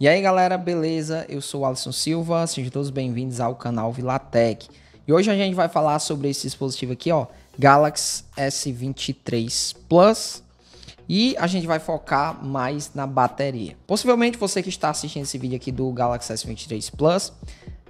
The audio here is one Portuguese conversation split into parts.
E aí galera, beleza? Eu sou o Alisson Silva, sejam todos bem-vindos ao canal Vilatec. E hoje a gente vai falar sobre esse dispositivo aqui, ó, Galaxy S23 Plus. E a gente vai focar mais na bateria. Possivelmente você que está assistindo esse vídeo aqui do Galaxy S23 Plus,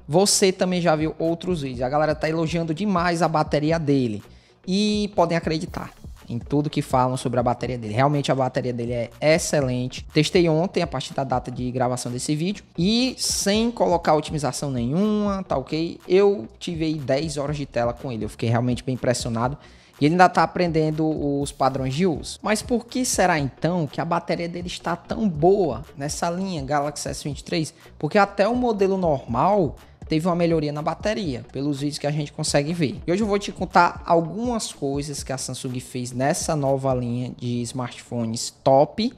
você também já viu outros vídeos. A galera está elogiando demais a bateria dele. E podem acreditar, em tudo que falam sobre a bateria dele. Realmente a bateria dele é excelente. Testei ontem, a partir da data de gravação desse vídeo, e sem colocar otimização nenhuma, tá ok? Eu tive aí 10 horas de tela com ele, eu fiquei realmente bem impressionado. E ele ainda está aprendendo os padrões de uso. Mas por que será então que a bateria dele está tão boa nessa linha Galaxy S23? Porque até o modelo normal teve uma melhoria na bateria, pelos vídeos que a gente consegue ver. E hoje eu vou te contar algumas coisas que a Samsung fez nessa nova linha de smartphones top,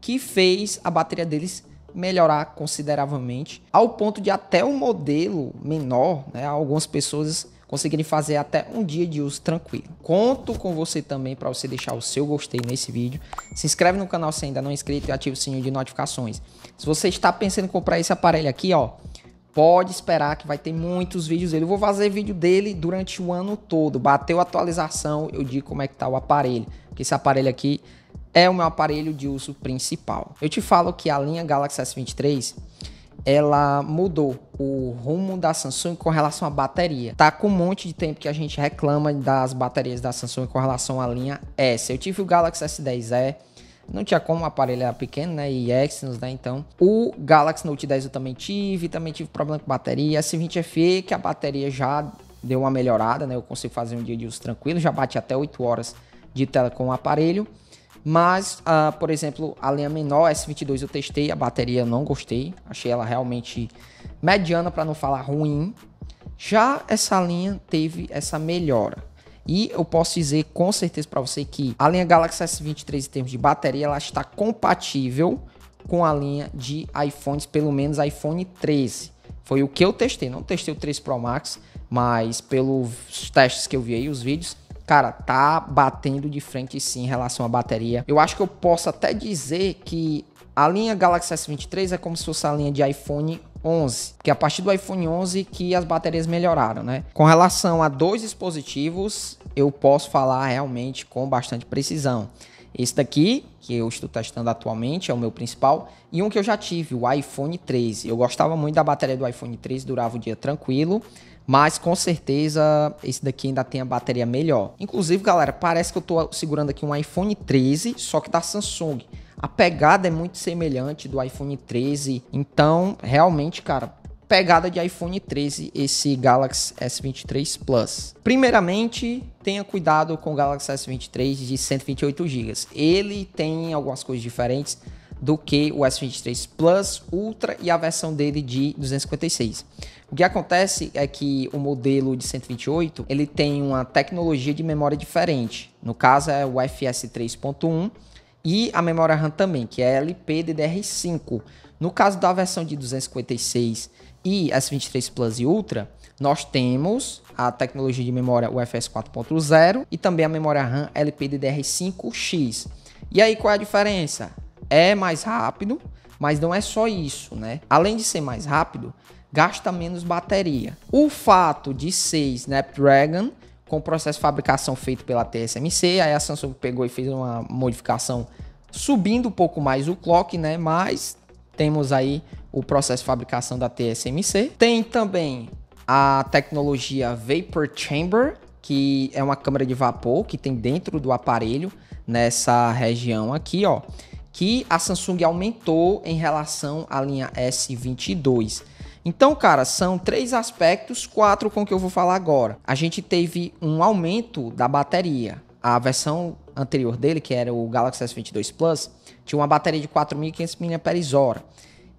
que fez a bateria deles melhorar consideravelmente, ao ponto de até um modelo menor, né, algumas pessoas conseguirem fazer até um dia de uso tranquilo. Conto com você também para você deixar o seu gostei nesse vídeo. Se inscreve no canal se ainda não é inscrito e ativa o sininho de notificações. Se você está pensando em comprar esse aparelho aqui, ó, Pode esperar que vai ter muitos vídeos dele. Eu vou fazer vídeo dele durante o ano todo. Bateu a atualização, eu digo como é que tá o aparelho. Porque esse aparelho aqui é o meu aparelho de uso principal. Eu te falo que a linha Galaxy S23 ela mudou o rumo da Samsung com relação à bateria. Tá com um monte de tempo que a gente reclama das baterias da Samsung com relação à linha S. Eu tive o Galaxy S10e, não tinha como, o aparelho era pequeno, né? E Exynos, né? Então, o Galaxy Note 10 eu também tive, também tive problema com bateria. S20 FE, que a bateria já deu uma melhorada, né? Eu consigo fazer um dia de uso tranquilo, já bate até 8 horas de tela com o aparelho. Mas, uh, por exemplo, a linha menor, S22 eu testei, a bateria eu não gostei. Achei ela realmente mediana, para não falar ruim. Já essa linha teve essa melhora. E eu posso dizer com certeza para você que a linha Galaxy S23 em termos de bateria, ela está compatível com a linha de iPhones, pelo menos iPhone 13. Foi o que eu testei, não testei o 13 Pro Max, mas pelos testes que eu vi aí, os vídeos, cara, tá batendo de frente sim em relação à bateria. Eu acho que eu posso até dizer que a linha Galaxy S23 é como se fosse a linha de iPhone 11, que é a partir do iPhone 11 que as baterias melhoraram, né? Com relação a dois dispositivos, eu posso falar realmente com bastante precisão. Esse daqui, que eu estou testando atualmente, é o meu principal, e um que eu já tive, o iPhone 13. Eu gostava muito da bateria do iPhone 13, durava o dia tranquilo, mas com certeza esse daqui ainda tem a bateria melhor. Inclusive, galera, parece que eu estou segurando aqui um iPhone 13, só que da Samsung. A pegada é muito semelhante do iPhone 13. Então, realmente, cara, pegada de iPhone 13 esse Galaxy S23 Plus. Primeiramente, tenha cuidado com o Galaxy S23 de 128 GB. Ele tem algumas coisas diferentes do que o S23 Plus Ultra e a versão dele de 256. O que acontece é que o modelo de 128 ele tem uma tecnologia de memória diferente. No caso é o FS3.1 e a memória RAM também, que é LPDDR5. No caso da versão de 256 e S23 Plus e Ultra, nós temos a tecnologia de memória UFS 4.0 e também a memória RAM LPDDR5X. E aí qual é a diferença? É mais rápido, mas não é só isso, né? Além de ser mais rápido, gasta menos bateria. O fato de ser Snapdragon com o processo de fabricação feito pela TSMC. Aí a Samsung pegou e fez uma modificação subindo um pouco mais o clock, né? Mas temos aí o processo de fabricação da TSMC. Tem também a tecnologia Vapor Chamber, que é uma câmara de vapor que tem dentro do aparelho nessa região aqui, ó, que a Samsung aumentou em relação à linha S22. Então, cara, são três aspectos, quatro com que eu vou falar agora. A gente teve um aumento da bateria. A versão anterior dele, que era o Galaxy S22 Plus, tinha uma bateria de 4.500 mAh.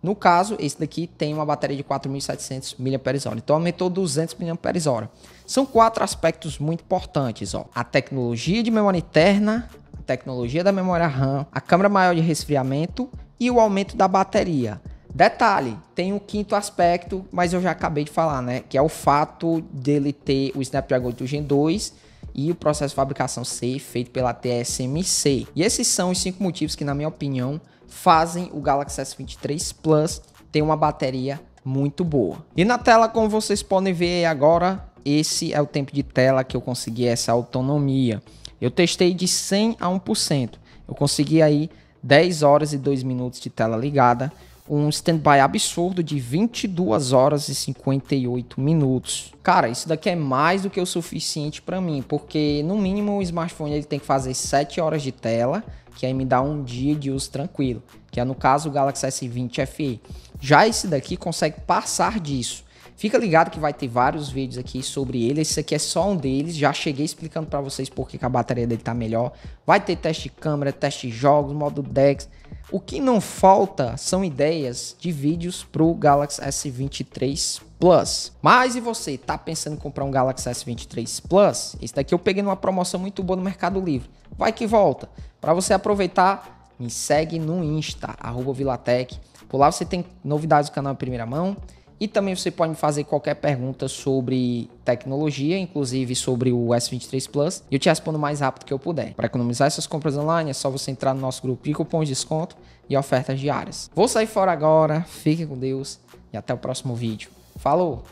No caso, esse daqui tem uma bateria de 4.700 mAh, então aumentou 200 mAh. São quatro aspectos muito importantes, ó. A tecnologia de memória interna, a tecnologia da memória RAM, a câmera maior de resfriamento e o aumento da bateria. Detalhe, tem um quinto aspecto, mas eu já acabei de falar, né? Que é o fato dele ter o Snapdragon 8 Gen 2 e o processo de fabricação ser feito pela TSMC. E esses são os cinco motivos que, na minha opinião, fazem o Galaxy S23 Plus ter uma bateria muito boa. E na tela, como vocês podem ver agora, esse é o tempo de tela que eu consegui essa autonomia. Eu testei de 100 a 1%. Eu consegui aí 10 horas e 2 minutos de tela ligada, um standby absurdo de 22 horas e 58 minutos. Cara, isso daqui é mais do que o suficiente para mim, porque no mínimo o smartphone ele tem que fazer 7 horas de tela, que aí me dá um dia de uso tranquilo, que é no caso o Galaxy S20 FE. Já esse daqui consegue passar disso. Fica ligado que vai ter vários vídeos aqui sobre ele. Esse aqui é só um deles. Já cheguei explicando para vocês por que a bateria dele tá melhor. Vai ter teste de câmera, teste de jogos, modo DeX. O que não falta são ideias de vídeos pro Galaxy S23 Plus. Mas e você, tá pensando em comprar um Galaxy S23 Plus? Esse daqui eu peguei numa promoção muito boa no Mercado Livre. Vai que volta. Para você aproveitar, me segue no Insta, arroba Vilatec. Por lá você tem novidades do canal em primeira mão e também você pode me fazer qualquer pergunta sobre tecnologia, inclusive sobre o S23 Plus, e eu te respondo o mais rápido que eu puder. Para economizar essas compras online, é só você entrar no nosso grupo de cupons de desconto e ofertas diárias. Vou sair fora agora, fique com Deus e até o próximo vídeo. Falou!